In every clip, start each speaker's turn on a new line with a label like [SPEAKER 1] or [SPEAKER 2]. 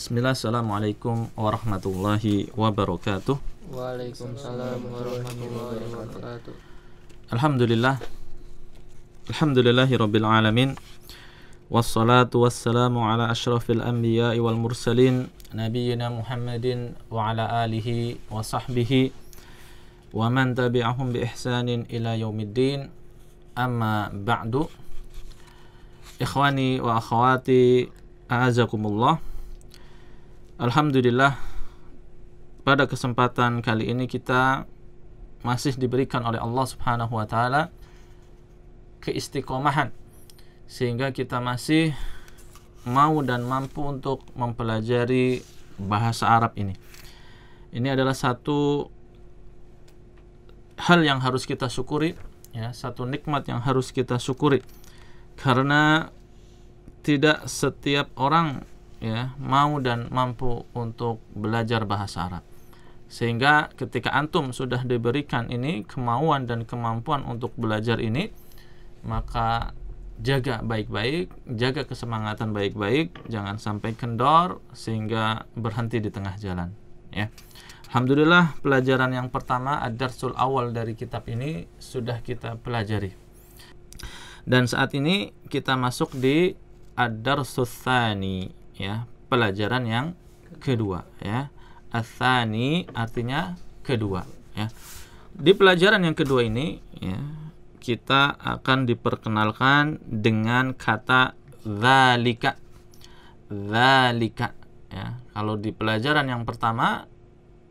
[SPEAKER 1] Bismillah, Assalamualaikum warahmatullahi wabarakatuh
[SPEAKER 2] Waalaikumsalam warahmatullahi wabarakatuh
[SPEAKER 1] Alhamdulillah Alhamdulillahi rabbil alamin Wassalatu wassalamu ala ashrafil anbiya wal mursalin Nabiyina Muhammadin wa ala alihi wa sahbihi Wa man tabi'ahum bi ihsanin ila yaumiddin Amma ba'du Ikhwani wa akhawati A'azakumullah Alhamdulillah pada kesempatan kali ini kita masih diberikan oleh Allah Subhanahu wa taala keistiqomahan sehingga kita masih mau dan mampu untuk mempelajari bahasa Arab ini. Ini adalah satu hal yang harus kita syukuri ya, satu nikmat yang harus kita syukuri. Karena tidak setiap orang ya mau dan mampu untuk belajar bahasa Arab sehingga ketika antum sudah diberikan ini kemauan dan kemampuan untuk belajar ini maka jaga baik-baik jaga kesemangatan baik-baik jangan sampai kendor sehingga berhenti di tengah jalan ya Alhamdulillah pelajaran yang pertama Adar Sul awal dari kitab ini sudah kita pelajari dan saat ini kita masuk di ad-darsus tsani ya pelajaran yang kedua ya asani artinya kedua ya di pelajaran yang kedua ini ya kita akan diperkenalkan dengan kata zalika zalika ya kalau di pelajaran yang pertama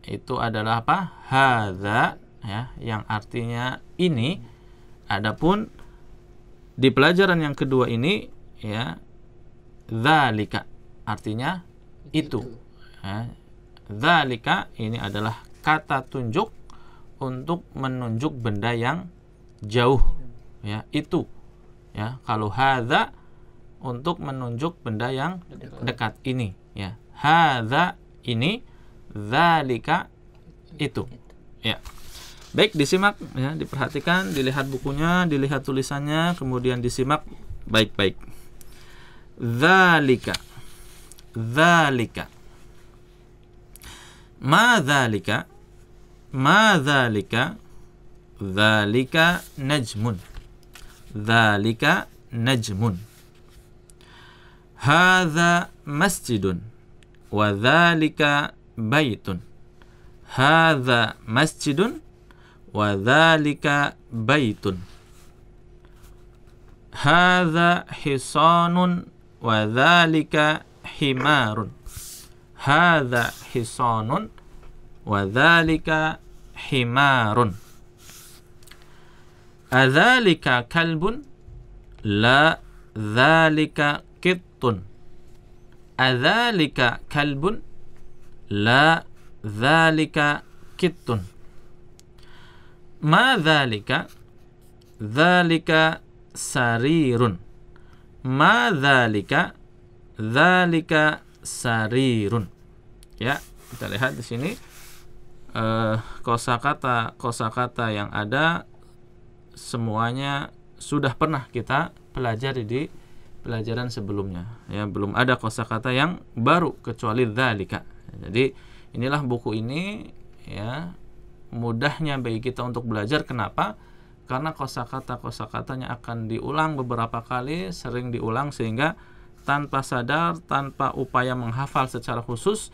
[SPEAKER 1] itu adalah apa hadza ya yang artinya ini adapun di pelajaran yang kedua ini ya zalika artinya itu. Zalika ini adalah kata tunjuk untuk menunjuk benda yang jauh ya itu ya kalau hadza untuk menunjuk benda yang dekat, ini ya hadza ini zalika itu ya baik disimak ya diperhatikan dilihat bukunya dilihat tulisannya kemudian disimak baik-baik zalika -baik. ذلك ما ذلك ما ذلك ذلك نجم ذلك نجم هذا مسجد وذلك بيت هذا مسجد وذلك بيت هذا حصان وذلك himarun hadza hisanun wa dzalika himarun adzalika kalbun la dzalika qittun adzalika kalbun la dzalika qittun ma dzalika dzalika sarirun ma dzalika Zalika sarirun. Ya, kita lihat di sini eh kosakata kosakata yang ada semuanya sudah pernah kita pelajari di pelajaran sebelumnya. Ya, belum ada kosakata yang baru kecuali Zalika. Jadi, inilah buku ini ya mudahnya bagi kita untuk belajar kenapa? Karena kosakata kosakatanya akan diulang beberapa kali, sering diulang sehingga tanpa sadar, tanpa upaya menghafal secara khusus,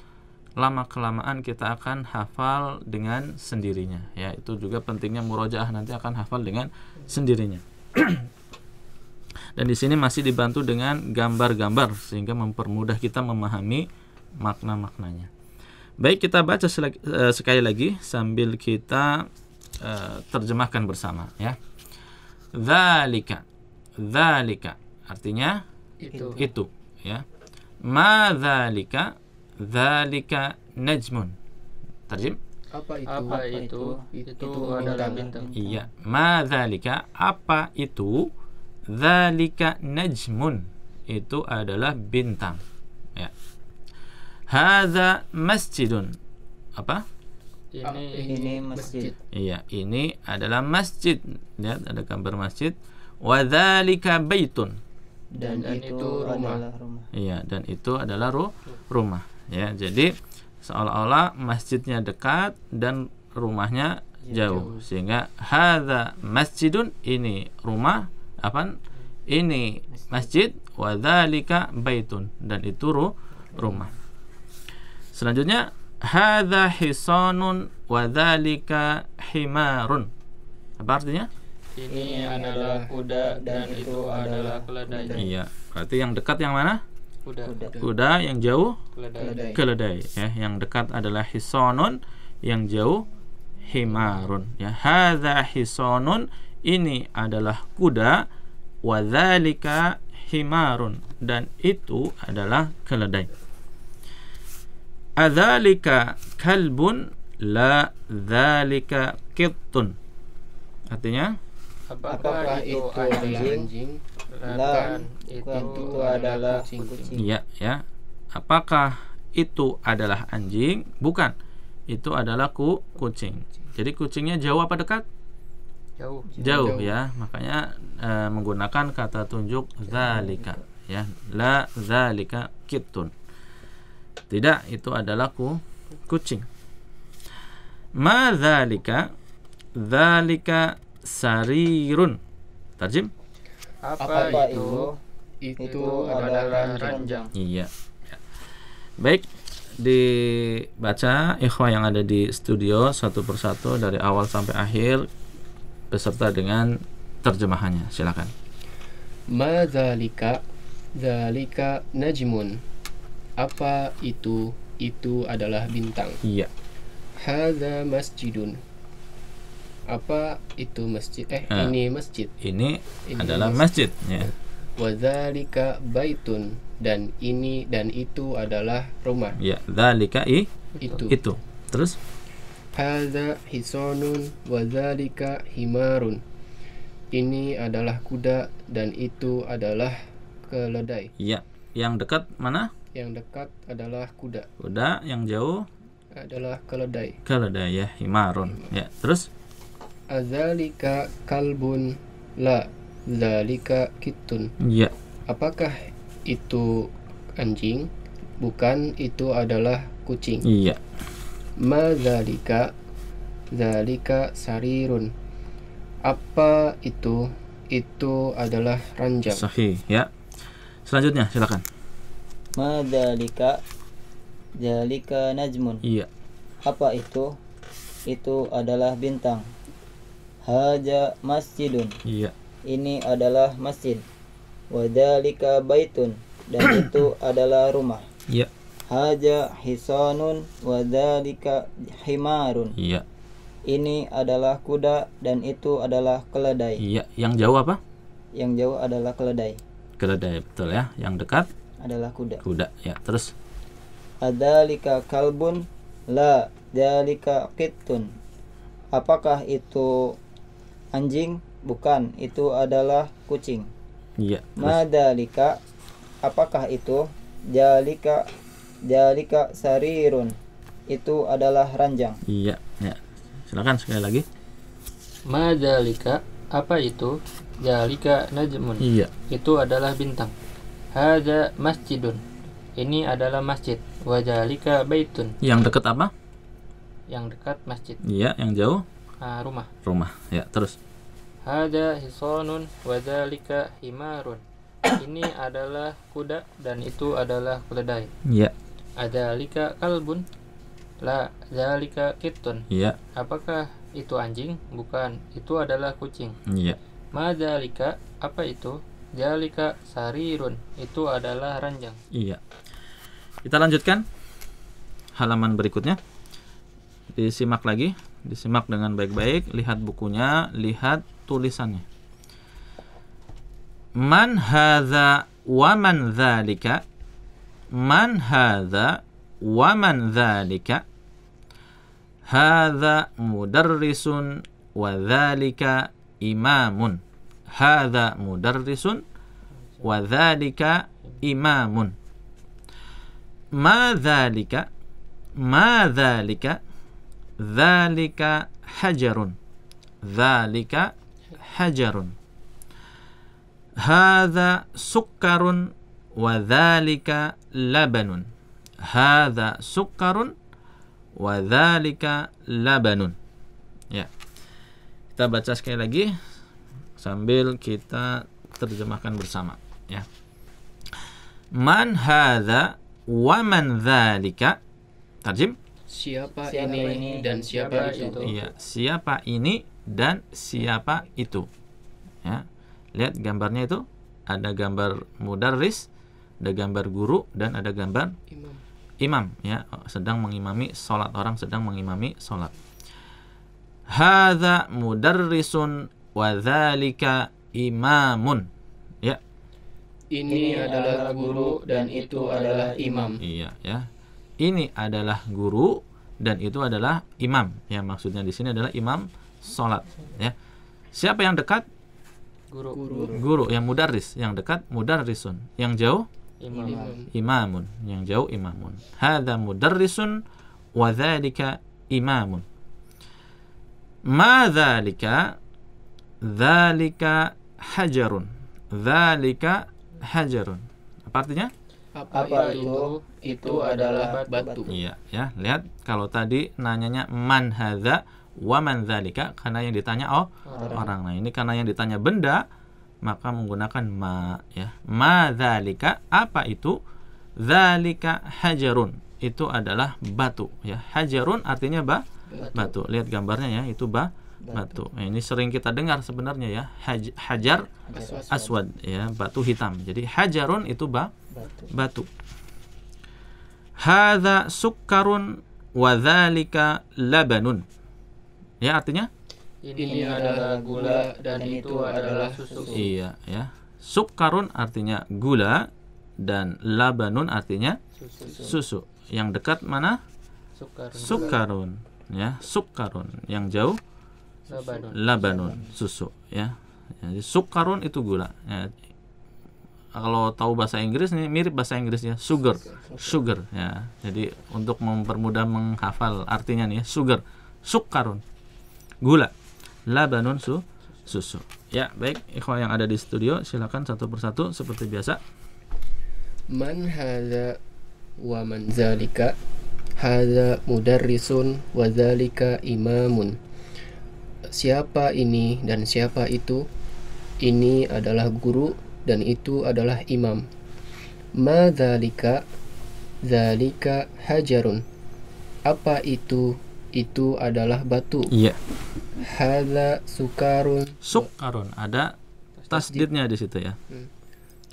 [SPEAKER 1] lama kelamaan kita akan hafal dengan sendirinya. Ya, itu juga pentingnya murojaah nanti akan hafal dengan sendirinya. Dan di sini masih dibantu dengan gambar-gambar sehingga mempermudah kita memahami makna-maknanya. Baik, kita baca eh, sekali lagi sambil kita uh, terjemahkan bersama ya. zalika zalika artinya Gitu. itu, itu ya ma dzalika dzalika najmun terjem?
[SPEAKER 2] apa itu apa, apa itu? itu itu, itu adalah bintang iya
[SPEAKER 1] ma dzalika apa itu dzalika najmun itu adalah bintang ya hadza masjidun apa
[SPEAKER 3] ini, ah, ini masjid.
[SPEAKER 1] Iya, ini adalah masjid. Lihat ada gambar masjid. Wadzalika baitun
[SPEAKER 3] dan,
[SPEAKER 4] itu, rumah. adalah rumah.
[SPEAKER 1] Iya, dan itu adalah ru rumah. Ya, jadi seolah-olah masjidnya dekat dan rumahnya ya, jauh. jauh. Sehingga hadza masjidun ini rumah apa? Ini masjid wadalika baitun dan itu ru rumah. Selanjutnya hadza hisanun wadalika himarun. Apa artinya?
[SPEAKER 2] ini adalah kuda dan itu adalah keledai. Iya,
[SPEAKER 1] berarti yang dekat yang mana?
[SPEAKER 2] Kuda. Kuda, yang jauh keledai. keledai.
[SPEAKER 1] Ya, yang dekat adalah hisonun, yang jauh himarun. Ya, hadza hisonun, ini adalah kuda, dzalika himarun dan itu adalah keledai. Adzalika kalbun la dzalika qittun. Artinya
[SPEAKER 2] apakah, itu anjing, anjing? Nah, bukan, itu, adalah kucing. Iya,
[SPEAKER 1] ya ya apakah itu adalah anjing bukan itu adalah ku kucing jadi kucingnya jauh apa dekat
[SPEAKER 2] jauh jauh, jauh. ya makanya
[SPEAKER 1] e, menggunakan kata tunjuk zalika ya la zalika kitun tidak itu adalah ku kucing ma zalika zalika sarirun. Tarjim?
[SPEAKER 4] Apa, Apa itu? Itu, itu adalah ranjang.
[SPEAKER 1] Iya. Ya. Baik, dibaca ikhwah yang ada di studio satu persatu dari awal sampai akhir beserta dengan terjemahannya. Silakan.
[SPEAKER 4] Ma zalika zalika najmun. Apa itu? Itu adalah bintang. Iya. Hadza masjidun apa itu masjid eh nah, ini masjid ini, ini adalah masjid, masjid. ya wadzalika baitun dan ini dan itu adalah rumah ya
[SPEAKER 1] dzalika i itu itu terus
[SPEAKER 4] hadza hisanun wadzalika himarun ini adalah kuda dan itu adalah keledai
[SPEAKER 1] ya yang dekat mana
[SPEAKER 4] yang dekat adalah kuda
[SPEAKER 1] kuda yang jauh
[SPEAKER 4] adalah keledai
[SPEAKER 1] keledai ya himarun ya terus
[SPEAKER 4] azalika kalbun la zalika kitun ya apakah itu anjing bukan itu adalah kucing iya ma zalika zalika sarirun
[SPEAKER 3] apa itu itu adalah ranjang sahih
[SPEAKER 1] ya selanjutnya silakan
[SPEAKER 3] ma zalika zalika najmun iya apa itu itu adalah bintang haja masjidun. Iya. Ini adalah masjid. Wadalika baitun dan itu adalah rumah. Iya. Haja hisanun wadalika himarun. Iya. Ini adalah kuda dan itu adalah keledai. Iya,
[SPEAKER 1] yang jauh apa?
[SPEAKER 3] Yang jauh adalah keledai.
[SPEAKER 1] Keledai betul ya. Yang dekat
[SPEAKER 3] adalah kuda.
[SPEAKER 1] Kuda ya. Terus
[SPEAKER 3] adalika kalbun la dalika kitun. Apakah itu anjing? Bukan, itu adalah kucing. Iya. Madalika, apakah itu? Jalika, jalika sarirun. Itu adalah ranjang.
[SPEAKER 1] Iya, ya. Silakan sekali lagi.
[SPEAKER 2] Madalika, apa itu? Jalika najmun. Iya. Itu adalah bintang. Haja masjidun. Ini adalah masjid. Wajalika baitun. Yang dekat apa? Yang dekat masjid. Iya, yang jauh?
[SPEAKER 1] Uh, rumah. Rumah. Ya, terus.
[SPEAKER 2] Hada hisonun wadalika himarun. Ini adalah kuda dan itu adalah keledai. Ya. lika kalbun. La zalika kitun. Ya. Apakah itu anjing? Bukan. Itu adalah kucing. Ya. Madalika apa itu? Zalika sarirun. Itu adalah ranjang.
[SPEAKER 1] Iya. Kita lanjutkan halaman berikutnya. Disimak lagi, disimak dengan baik-baik, lihat bukunya, lihat tulisannya. Man hadza wa man dzalika man hadza wa man dzalika hadza mudarrisun wa dzalika imamun hadza mudarrisun wa dzalika imamun ma dzalika ma dzalika dzalika hajarun dzalika hajarun. Hadza sukkarun Wadhalika labanun. Hadza sukkarun Wadhalika labanun. Ya. Kita baca sekali lagi sambil kita terjemahkan bersama, ya. Man hadza wa man dhalika Tarjim.
[SPEAKER 4] Siapa, siapa ini, ini dan siapa, siapa itu? Iya,
[SPEAKER 1] siapa ini dan siapa itu. Ya. Lihat gambarnya itu ada gambar mudarris, ada gambar guru dan ada gambar imam. Imam ya, sedang mengimami salat orang sedang mengimami salat. Hadza mudarrisun wa dzalika imamun. Ya.
[SPEAKER 4] Ini adalah guru dan itu adalah imam.
[SPEAKER 1] Iya ya. Ini adalah guru dan itu adalah imam. Ya maksudnya di sini adalah imam sholat ya siapa yang dekat guru guru, guru. yang mudaris yang dekat mudarrisun yang jauh Imam. imamun yang jauh imamun hadza mudarrisun wa dzalika imamun ma dzalika dzalika hajarun dzalika hajarun apa artinya
[SPEAKER 4] apa, apa itu, itu itu adalah batu. Iya,
[SPEAKER 1] ya. Lihat kalau tadi nanyanya man hadza waman zalika karena yang ditanya oh orang. orang. Nah, ini karena yang ditanya benda maka menggunakan ma ya. Ma zalika apa itu? zalika hajarun. Itu adalah batu ya. Hajarun artinya ba batu. batu. Lihat gambarnya ya, itu ba batu. batu. Nah, ini sering kita dengar sebenarnya ya. Haj hajar aswad. aswad ya, batu hitam. Jadi hajarun itu ba batu. batu. Hadza sukkarun wa labanun. Ya, artinya
[SPEAKER 2] ini, adalah gula dan itu adalah susu. Iya,
[SPEAKER 1] ya. Sukkarun artinya gula dan labanun artinya susu. susu. Yang dekat mana? Sukkarun. sukarun. ya. Sukkarun. Yang jauh labanun, labanun susu, ya. Jadi sukkarun itu gula. Ya. Kalau tahu bahasa Inggris nih mirip bahasa Inggris ya, sugar, sugar ya. Jadi untuk mempermudah menghafal artinya nih ya, sugar, sukkarun gula labanun su susu ya baik ikhwan yang ada di studio silakan satu persatu seperti biasa
[SPEAKER 4] man hadza wa man zalika hadza mudarrisun wa zalika imamun siapa ini dan siapa itu ini adalah guru dan itu adalah imam ma zalika zalika hajarun apa itu itu adalah batu. Iya. Hada sukarun.
[SPEAKER 1] Sukarun ada tasdidnya di situ ya.
[SPEAKER 2] Hmm.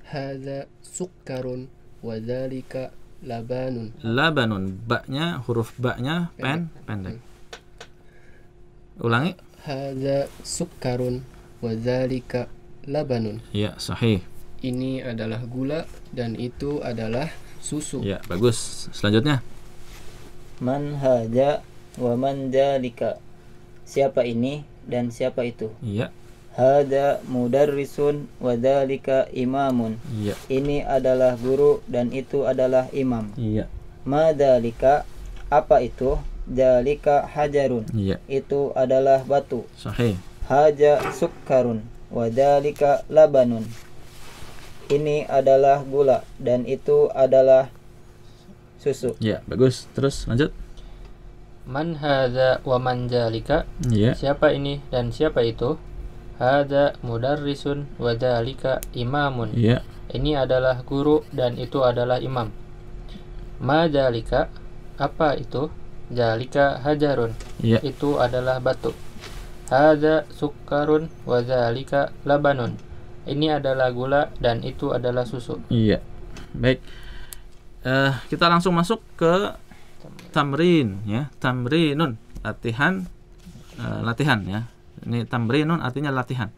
[SPEAKER 4] Hada sukarun wadalika labanun.
[SPEAKER 1] Labanun baknya huruf baknya pen pendek. Hmm. Ulangi.
[SPEAKER 4] Hada
[SPEAKER 1] sukarun
[SPEAKER 4] wadalika labanun. Iya, sahih. Ini adalah gula
[SPEAKER 3] dan itu adalah susu. Ya,
[SPEAKER 1] bagus. Selanjutnya.
[SPEAKER 3] Man hada Waman dalika siapa ini dan siapa itu iya hada mudarrisun Risun dalika imamun iya ini adalah guru dan itu adalah imam iya Madalika apa itu dalika hajarun iya itu adalah batu sahih haja sukkarun wadalika labanun ini adalah gula dan itu adalah susu.
[SPEAKER 1] Iya. bagus. Terus lanjut
[SPEAKER 2] man hadza wa man dzalika yeah. siapa ini dan siapa itu hadza mudarrisun wa dzalika imamun yeah. ini adalah guru dan itu adalah imam ma dzalika apa itu dzalika hajarun yeah. itu adalah batu hadza sukkarun wa dzalika labanun ini adalah gula dan itu adalah susu iya
[SPEAKER 1] yeah. baik uh, kita langsung masuk ke tamrin ya tamrinun latihan uh, latihan ya ini tamrinun artinya latihan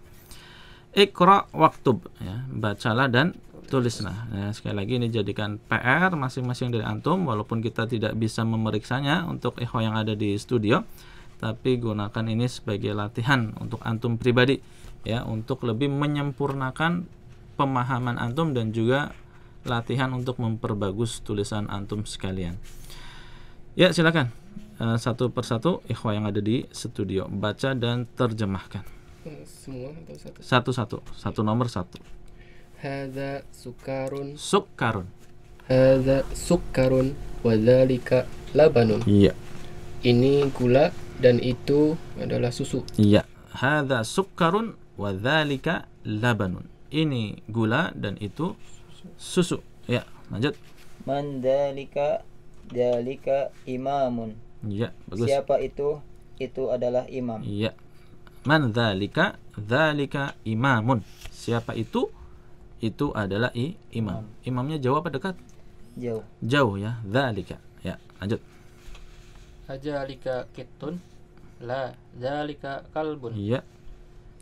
[SPEAKER 1] ikra waktub ya bacalah dan tulislah ya, sekali lagi ini jadikan PR masing-masing dari antum walaupun kita tidak bisa memeriksanya untuk ikhwa yang ada di studio tapi gunakan ini sebagai latihan untuk antum pribadi ya untuk lebih menyempurnakan pemahaman antum dan juga latihan untuk memperbagus tulisan antum sekalian. Ya, silakan. Eh, satu persatu ikhwa yang ada di studio baca dan terjemahkan.
[SPEAKER 2] Eh,
[SPEAKER 4] semua satu?
[SPEAKER 1] Satu-satu. Satu nomor satu.
[SPEAKER 4] Hada sukarun. Sukarun. Hada sukarun wadalika labanun. Iya. Ini gula dan itu adalah susu.
[SPEAKER 1] Iya. Hada sukarun wadalika labanun. Ini gula dan itu susu. Ya, lanjut.
[SPEAKER 3] Mandalika dalika imamun.
[SPEAKER 1] Iya, bagus. Siapa
[SPEAKER 3] itu? Itu adalah imam.
[SPEAKER 1] Iya. Man dalika dalika imamun. Siapa itu? Itu adalah i, imam. Imamnya jauh apa dekat? Jauh. Jauh ya. dalika Ya, lanjut.
[SPEAKER 2] Ajalika kitun? La, dalika kalbun. Iya.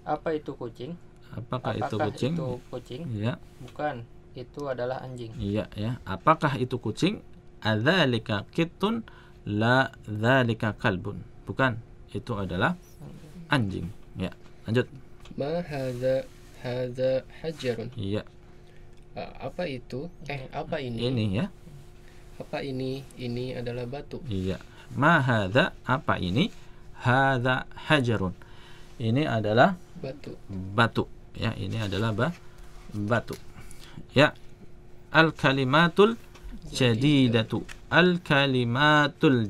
[SPEAKER 2] Apa itu kucing? Apakah, Apakah itu kucing? Itu kucing? Iya. Bukan, itu adalah anjing.
[SPEAKER 1] Iya ya. Apakah itu kucing? adzalika kitun la dzalika kalbun. Bukan, itu adalah anjing. Ya, lanjut.
[SPEAKER 4] Ma hadza hadza hajarun. Iya. Apa itu? Eh, apa ini? Ini ya. Apa ini? Ini adalah batu.
[SPEAKER 1] Iya. Ma hadza apa ini? Hadza hajarun. Ini adalah batu. Batu. Ya, ini adalah ba batu. Ya. Al kalimatul jadi jadidatu al kalimatul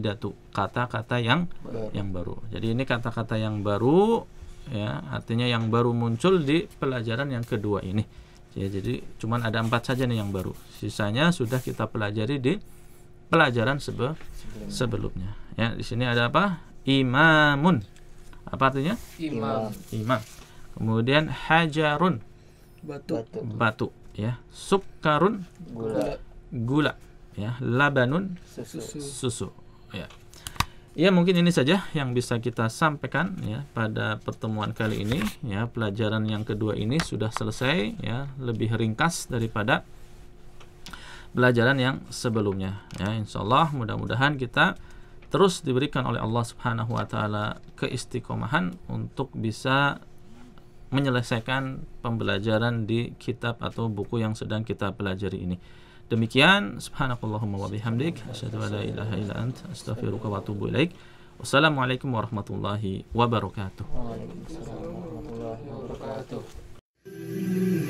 [SPEAKER 1] datu kata-kata yang baru. yang baru jadi ini kata-kata yang baru ya artinya yang baru muncul di pelajaran yang kedua ini ya jadi cuman ada empat saja nih yang baru sisanya sudah kita pelajari di pelajaran sebe sebelumnya ya di sini ada apa imamun apa artinya imam imam kemudian hajarun
[SPEAKER 3] batu batu,
[SPEAKER 1] batu ya sukarun gula gula ya labanun susu, susu. ya Ya mungkin ini saja yang bisa kita sampaikan ya pada pertemuan kali ini ya pelajaran yang kedua ini sudah selesai ya lebih ringkas daripada pelajaran yang sebelumnya ya insyaallah mudah-mudahan kita terus diberikan oleh Allah Subhanahu wa taala keistiqomahan untuk bisa menyelesaikan pembelajaran di kitab atau buku yang sedang kita pelajari ini. Demikian subhanakallahumma wa bihamdik asyhadu an la ilaha illa ant astaghfiruka wa atubu ilaik. Wassalamualaikum warahmatullahi wabarakatuh.
[SPEAKER 2] Waalaikumsalam warahmatullahi wabarakatuh.